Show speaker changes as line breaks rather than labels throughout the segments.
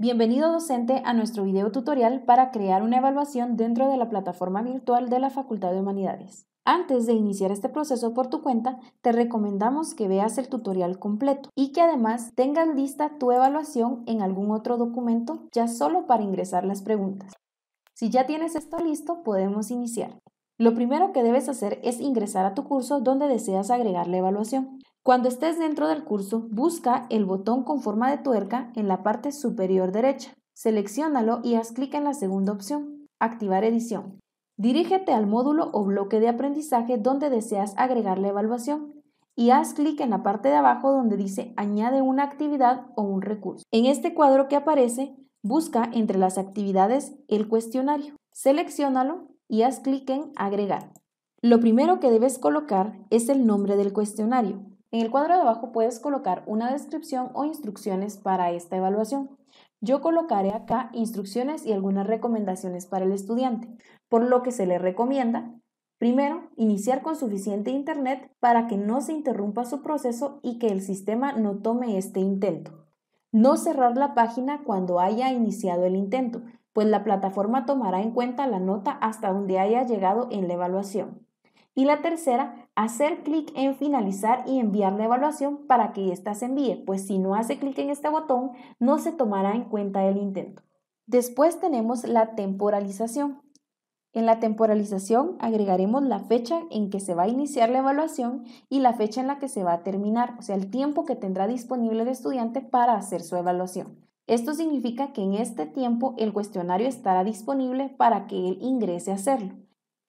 Bienvenido docente a nuestro video tutorial para crear una evaluación dentro de la plataforma virtual de la Facultad de Humanidades. Antes de iniciar este proceso por tu cuenta, te recomendamos que veas el tutorial completo y que además tengas lista tu evaluación en algún otro documento ya solo para ingresar las preguntas. Si ya tienes esto listo, podemos iniciar. Lo primero que debes hacer es ingresar a tu curso donde deseas agregar la evaluación. Cuando estés dentro del curso, busca el botón con forma de tuerca en la parte superior derecha. Selecciónalo y haz clic en la segunda opción, Activar edición. Dirígete al módulo o bloque de aprendizaje donde deseas agregar la evaluación y haz clic en la parte de abajo donde dice Añade una actividad o un recurso. En este cuadro que aparece, busca entre las actividades el cuestionario. Selecciónalo y haz clic en Agregar. Lo primero que debes colocar es el nombre del cuestionario. En el cuadro de abajo puedes colocar una descripción o instrucciones para esta evaluación. Yo colocaré acá instrucciones y algunas recomendaciones para el estudiante, por lo que se le recomienda, primero, iniciar con suficiente internet para que no se interrumpa su proceso y que el sistema no tome este intento. No cerrar la página cuando haya iniciado el intento, pues la plataforma tomará en cuenta la nota hasta donde haya llegado en la evaluación. Y la tercera, hacer clic en finalizar y enviar la evaluación para que ésta se envíe, pues si no hace clic en este botón, no se tomará en cuenta el intento. Después tenemos la temporalización. En la temporalización agregaremos la fecha en que se va a iniciar la evaluación y la fecha en la que se va a terminar, o sea, el tiempo que tendrá disponible el estudiante para hacer su evaluación. Esto significa que en este tiempo el cuestionario estará disponible para que él ingrese a hacerlo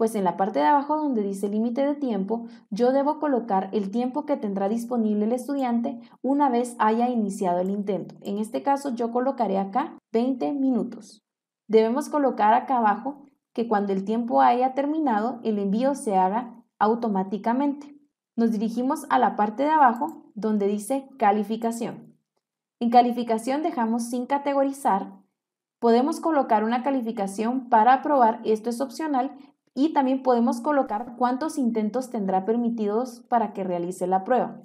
pues en la parte de abajo donde dice límite de tiempo, yo debo colocar el tiempo que tendrá disponible el estudiante una vez haya iniciado el intento. En este caso yo colocaré acá 20 minutos. Debemos colocar acá abajo que cuando el tiempo haya terminado, el envío se haga automáticamente. Nos dirigimos a la parte de abajo donde dice calificación. En calificación dejamos sin categorizar Podemos colocar una calificación para aprobar, esto es opcional, y también podemos colocar cuántos intentos tendrá permitidos para que realice la prueba.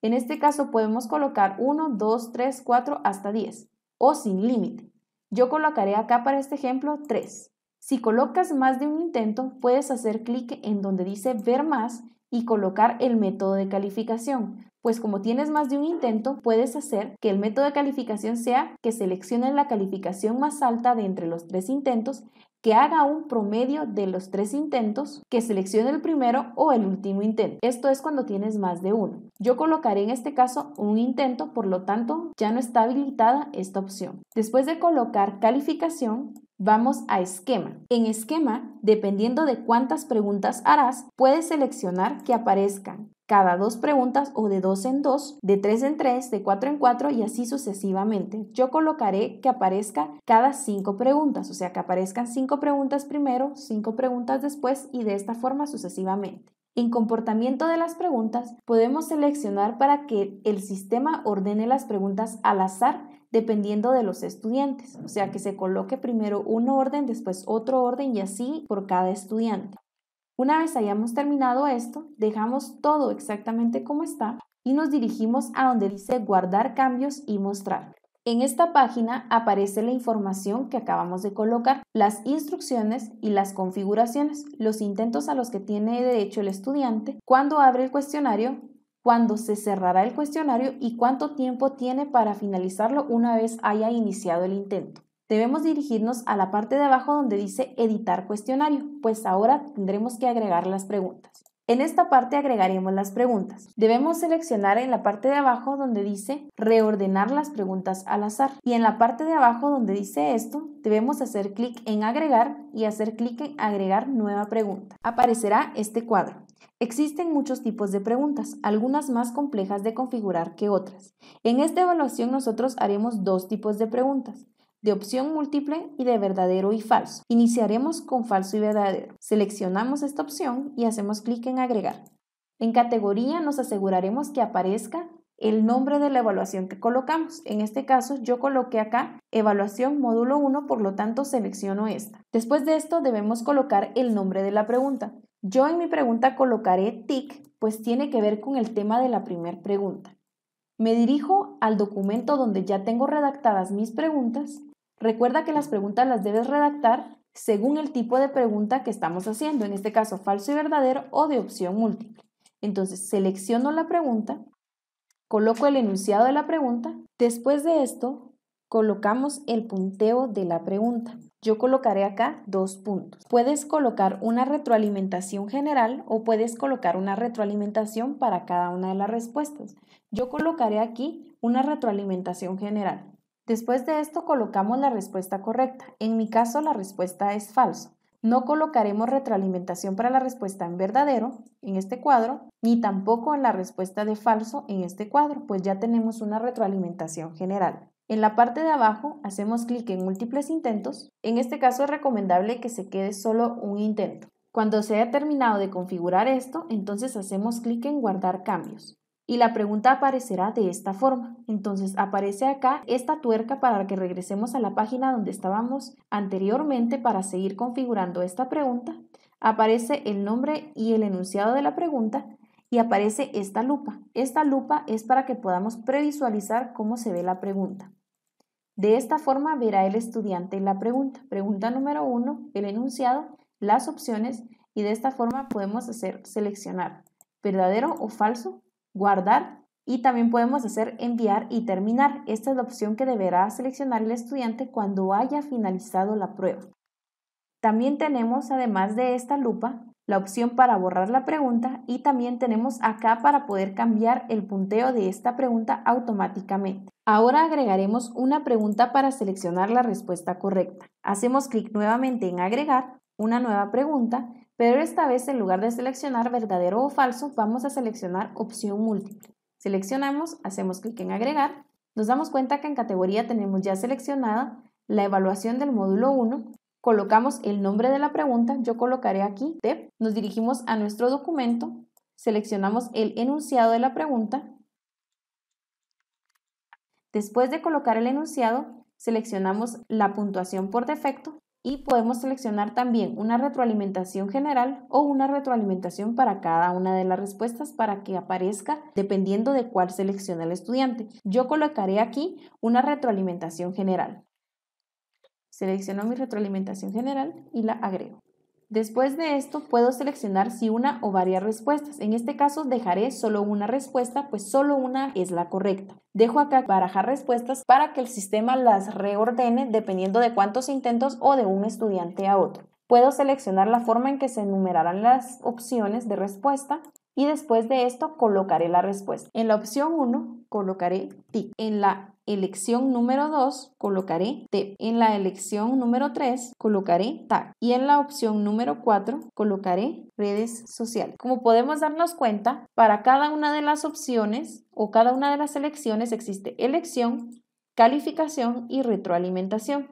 En este caso podemos colocar 1, 2, 3, 4 hasta 10 o sin límite. Yo colocaré acá para este ejemplo 3. Si colocas más de un intento, puedes hacer clic en donde dice ver más y colocar el método de calificación, pues como tienes más de un intento, puedes hacer que el método de calificación sea que seleccione la calificación más alta de entre los tres intentos que haga un promedio de los tres intentos, que seleccione el primero o el último intento. Esto es cuando tienes más de uno. Yo colocaré en este caso un intento, por lo tanto ya no está habilitada esta opción. Después de colocar calificación, Vamos a esquema. En esquema, dependiendo de cuántas preguntas harás, puedes seleccionar que aparezcan cada dos preguntas o de dos en dos, de tres en tres, de cuatro en cuatro y así sucesivamente. Yo colocaré que aparezca cada cinco preguntas, o sea que aparezcan cinco preguntas primero, cinco preguntas después y de esta forma sucesivamente. En comportamiento de las preguntas podemos seleccionar para que el sistema ordene las preguntas al azar dependiendo de los estudiantes, o sea que se coloque primero un orden, después otro orden y así por cada estudiante. Una vez hayamos terminado esto, dejamos todo exactamente como está y nos dirigimos a donde dice guardar cambios y mostrar. En esta página aparece la información que acabamos de colocar, las instrucciones y las configuraciones, los intentos a los que tiene derecho el estudiante, cuándo abre el cuestionario, cuándo se cerrará el cuestionario y cuánto tiempo tiene para finalizarlo una vez haya iniciado el intento debemos dirigirnos a la parte de abajo donde dice editar cuestionario, pues ahora tendremos que agregar las preguntas. En esta parte agregaremos las preguntas. Debemos seleccionar en la parte de abajo donde dice reordenar las preguntas al azar y en la parte de abajo donde dice esto debemos hacer clic en agregar y hacer clic en agregar nueva pregunta. Aparecerá este cuadro. Existen muchos tipos de preguntas, algunas más complejas de configurar que otras. En esta evaluación nosotros haremos dos tipos de preguntas de opción múltiple y de verdadero y falso. Iniciaremos con falso y verdadero. Seleccionamos esta opción y hacemos clic en agregar. En categoría nos aseguraremos que aparezca el nombre de la evaluación que colocamos. En este caso yo coloqué acá evaluación módulo 1, por lo tanto selecciono esta. Después de esto debemos colocar el nombre de la pregunta. Yo en mi pregunta colocaré TIC, pues tiene que ver con el tema de la primera pregunta. Me dirijo al documento donde ya tengo redactadas mis preguntas. Recuerda que las preguntas las debes redactar según el tipo de pregunta que estamos haciendo, en este caso falso y verdadero o de opción múltiple. Entonces, selecciono la pregunta, coloco el enunciado de la pregunta. Después de esto, colocamos el punteo de la pregunta. Yo colocaré acá dos puntos. Puedes colocar una retroalimentación general o puedes colocar una retroalimentación para cada una de las respuestas. Yo colocaré aquí una retroalimentación general. Después de esto colocamos la respuesta correcta. En mi caso la respuesta es falso. No colocaremos retroalimentación para la respuesta en verdadero en este cuadro, ni tampoco en la respuesta de falso en este cuadro, pues ya tenemos una retroalimentación general. En la parte de abajo hacemos clic en múltiples intentos. En este caso es recomendable que se quede solo un intento. Cuando se haya terminado de configurar esto, entonces hacemos clic en guardar cambios. Y la pregunta aparecerá de esta forma. Entonces aparece acá esta tuerca para que regresemos a la página donde estábamos anteriormente para seguir configurando esta pregunta. Aparece el nombre y el enunciado de la pregunta y aparece esta lupa. Esta lupa es para que podamos previsualizar cómo se ve la pregunta. De esta forma verá el estudiante la pregunta. Pregunta número uno, el enunciado, las opciones y de esta forma podemos hacer seleccionar verdadero o falso, guardar y también podemos hacer enviar y terminar. Esta es la opción que deberá seleccionar el estudiante cuando haya finalizado la prueba. También tenemos, además de esta lupa, la opción para borrar la pregunta y también tenemos acá para poder cambiar el punteo de esta pregunta automáticamente. Ahora agregaremos una pregunta para seleccionar la respuesta correcta. Hacemos clic nuevamente en agregar una nueva pregunta, pero esta vez en lugar de seleccionar verdadero o falso, vamos a seleccionar opción múltiple. Seleccionamos, hacemos clic en agregar, nos damos cuenta que en categoría tenemos ya seleccionada la evaluación del módulo 1 colocamos el nombre de la pregunta, yo colocaré aquí TEP, nos dirigimos a nuestro documento, seleccionamos el enunciado de la pregunta, después de colocar el enunciado, seleccionamos la puntuación por defecto y podemos seleccionar también una retroalimentación general o una retroalimentación para cada una de las respuestas para que aparezca dependiendo de cuál seleccione el estudiante. Yo colocaré aquí una retroalimentación general. Selecciono mi retroalimentación general y la agrego. Después de esto puedo seleccionar si una o varias respuestas. En este caso dejaré solo una respuesta, pues solo una es la correcta. Dejo acá barajar respuestas para que el sistema las reordene dependiendo de cuántos intentos o de un estudiante a otro. Puedo seleccionar la forma en que se enumerarán las opciones de respuesta y después de esto colocaré la respuesta. En la opción 1 colocaré tic. En la elección número 2 colocaré TEP, en la elección número 3 colocaré TAC y en la opción número 4 colocaré redes sociales. Como podemos darnos cuenta, para cada una de las opciones o cada una de las elecciones existe elección, calificación y retroalimentación.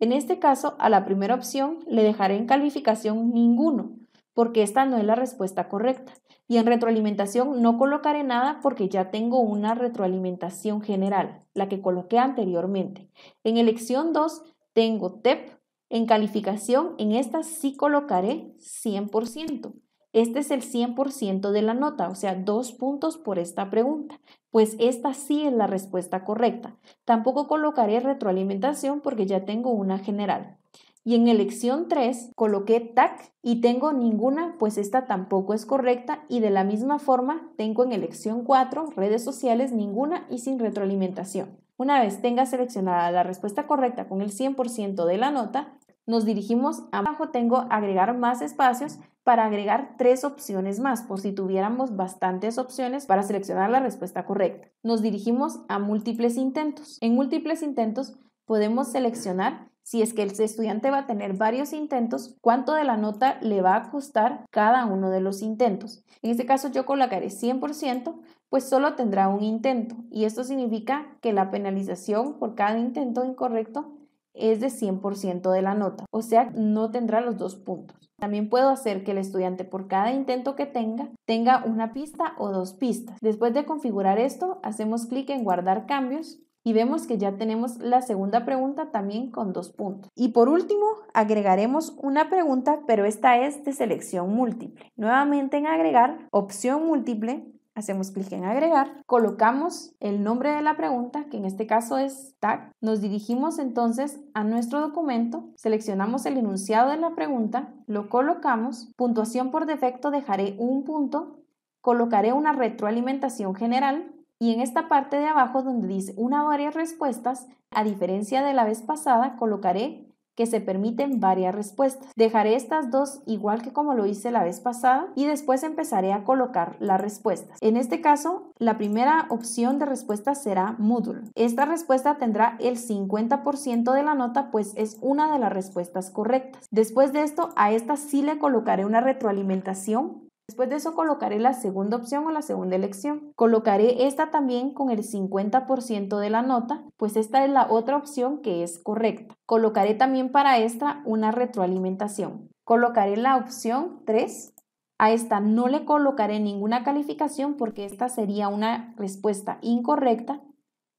En este caso, a la primera opción le dejaré en calificación ninguno porque esta no es la respuesta correcta. Y en retroalimentación no colocaré nada porque ya tengo una retroalimentación general, la que coloqué anteriormente. En elección 2 tengo TEP. En calificación, en esta sí colocaré 100%. Este es el 100% de la nota, o sea, dos puntos por esta pregunta, pues esta sí es la respuesta correcta. Tampoco colocaré retroalimentación porque ya tengo una general y en elección 3 coloqué TAC y tengo ninguna, pues esta tampoco es correcta y de la misma forma tengo en elección 4 redes sociales ninguna y sin retroalimentación. Una vez tenga seleccionada la respuesta correcta con el 100% de la nota, nos dirigimos abajo, tengo agregar más espacios para agregar tres opciones más por si tuviéramos bastantes opciones para seleccionar la respuesta correcta. Nos dirigimos a múltiples intentos. En múltiples intentos podemos seleccionar si es que el estudiante va a tener varios intentos, ¿cuánto de la nota le va a costar cada uno de los intentos? En este caso yo colocaré 100%, pues solo tendrá un intento y esto significa que la penalización por cada intento incorrecto es de 100% de la nota, o sea, no tendrá los dos puntos. También puedo hacer que el estudiante por cada intento que tenga tenga una pista o dos pistas. Después de configurar esto, hacemos clic en guardar cambios y vemos que ya tenemos la segunda pregunta también con dos puntos. Y por último, agregaremos una pregunta, pero esta es de selección múltiple. Nuevamente en agregar, opción múltiple, hacemos clic en agregar, colocamos el nombre de la pregunta, que en este caso es tag, nos dirigimos entonces a nuestro documento, seleccionamos el enunciado de la pregunta, lo colocamos, puntuación por defecto dejaré un punto, colocaré una retroalimentación general, y en esta parte de abajo donde dice una o varias respuestas, a diferencia de la vez pasada, colocaré que se permiten varias respuestas. Dejaré estas dos igual que como lo hice la vez pasada y después empezaré a colocar las respuestas. En este caso, la primera opción de respuesta será módulo. Esta respuesta tendrá el 50% de la nota, pues es una de las respuestas correctas. Después de esto, a esta sí le colocaré una retroalimentación Después de eso colocaré la segunda opción o la segunda elección. Colocaré esta también con el 50% de la nota, pues esta es la otra opción que es correcta. Colocaré también para esta una retroalimentación. Colocaré la opción 3. A esta no le colocaré ninguna calificación porque esta sería una respuesta incorrecta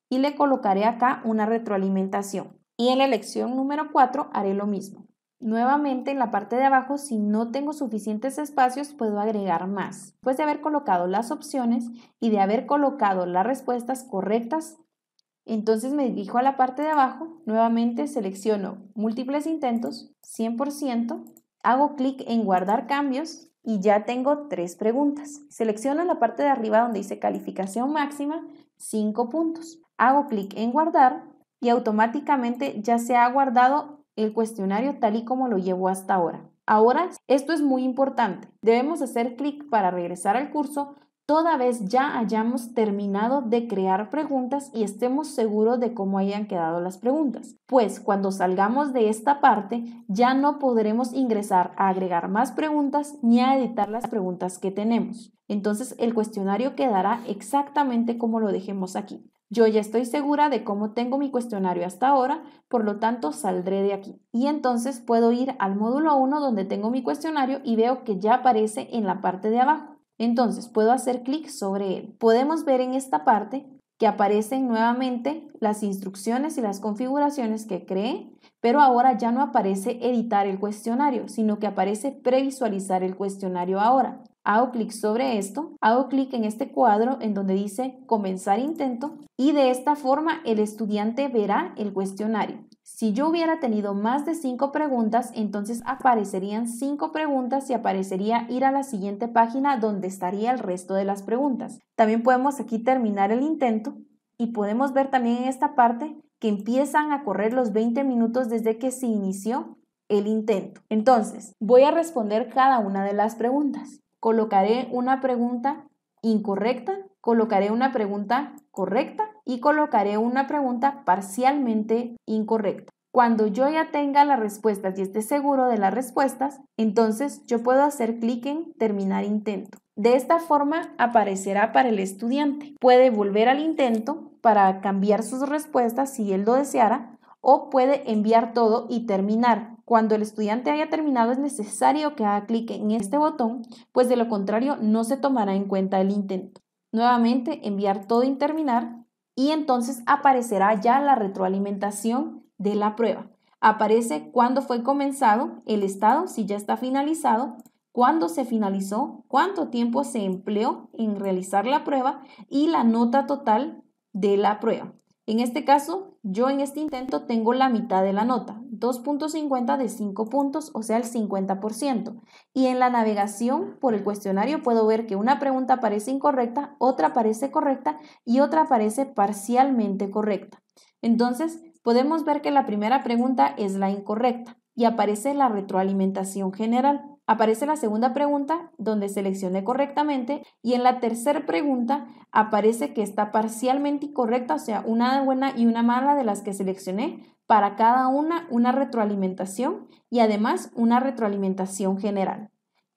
y le colocaré acá una retroalimentación. Y en la elección número 4 haré lo mismo. Nuevamente en la parte de abajo, si no tengo suficientes espacios, puedo agregar más. Después de haber colocado las opciones y de haber colocado las respuestas correctas, entonces me dirijo a la parte de abajo, nuevamente selecciono múltiples intentos, 100%, hago clic en guardar cambios y ya tengo tres preguntas. Selecciono la parte de arriba donde dice calificación máxima, 5 puntos. Hago clic en guardar y automáticamente ya se ha guardado el cuestionario tal y como lo llevo hasta ahora. Ahora, esto es muy importante. Debemos hacer clic para regresar al curso toda vez ya hayamos terminado de crear preguntas y estemos seguros de cómo hayan quedado las preguntas. Pues cuando salgamos de esta parte ya no podremos ingresar a agregar más preguntas ni a editar las preguntas que tenemos. Entonces el cuestionario quedará exactamente como lo dejemos aquí. Yo ya estoy segura de cómo tengo mi cuestionario hasta ahora, por lo tanto saldré de aquí. Y entonces puedo ir al módulo 1 donde tengo mi cuestionario y veo que ya aparece en la parte de abajo. Entonces puedo hacer clic sobre él. Podemos ver en esta parte que aparecen nuevamente las instrucciones y las configuraciones que creé, pero ahora ya no aparece editar el cuestionario, sino que aparece previsualizar el cuestionario ahora. Hago clic sobre esto, hago clic en este cuadro en donde dice comenzar intento y de esta forma el estudiante verá el cuestionario. Si yo hubiera tenido más de cinco preguntas, entonces aparecerían cinco preguntas y aparecería ir a la siguiente página donde estaría el resto de las preguntas. También podemos aquí terminar el intento y podemos ver también en esta parte que empiezan a correr los 20 minutos desde que se inició el intento. Entonces, voy a responder cada una de las preguntas colocaré una pregunta incorrecta, colocaré una pregunta correcta y colocaré una pregunta parcialmente incorrecta. Cuando yo ya tenga las respuestas y esté seguro de las respuestas, entonces yo puedo hacer clic en terminar intento. De esta forma aparecerá para el estudiante. Puede volver al intento para cambiar sus respuestas si él lo deseara o puede enviar todo y terminar cuando el estudiante haya terminado es necesario que haga clic en este botón, pues de lo contrario no se tomará en cuenta el intento. Nuevamente enviar todo y terminar y entonces aparecerá ya la retroalimentación de la prueba. Aparece cuándo fue comenzado, el estado, si ya está finalizado, cuándo se finalizó, cuánto tiempo se empleó en realizar la prueba y la nota total de la prueba. En este caso, yo en este intento tengo la mitad de la nota, 2.50 de 5 puntos, o sea, el 50%. Y en la navegación por el cuestionario puedo ver que una pregunta parece incorrecta, otra parece correcta y otra parece parcialmente correcta. Entonces, podemos ver que la primera pregunta es la incorrecta y aparece la retroalimentación general. Aparece la segunda pregunta donde seleccioné correctamente y en la tercera pregunta aparece que está parcialmente incorrecta, o sea, una buena y una mala de las que seleccioné, para cada una una retroalimentación y además una retroalimentación general.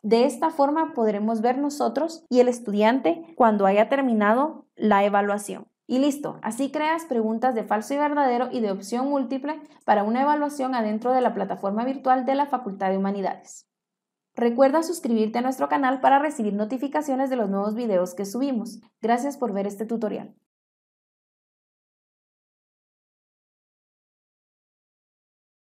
De esta forma podremos ver nosotros y el estudiante cuando haya terminado la evaluación. Y listo, así creas preguntas de falso y verdadero y de opción múltiple para una evaluación adentro de la plataforma virtual de la Facultad de Humanidades. Recuerda suscribirte a nuestro canal para recibir notificaciones de los nuevos videos que subimos. Gracias por ver este tutorial.